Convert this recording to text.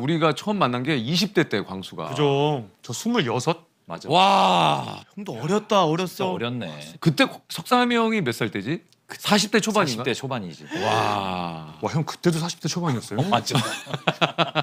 우리가 처음 만난 게 20대 때 광수가. 그죠. 저 26? 맞아. 와. 형도 어렸다 어렸어. 어렸네. 그때 석삼이 형이 몇 살 때지? 40대 초반인가? 40대 초반이지. 와. 와 형 그때도 40대 초반이었어요? 어, 맞죠.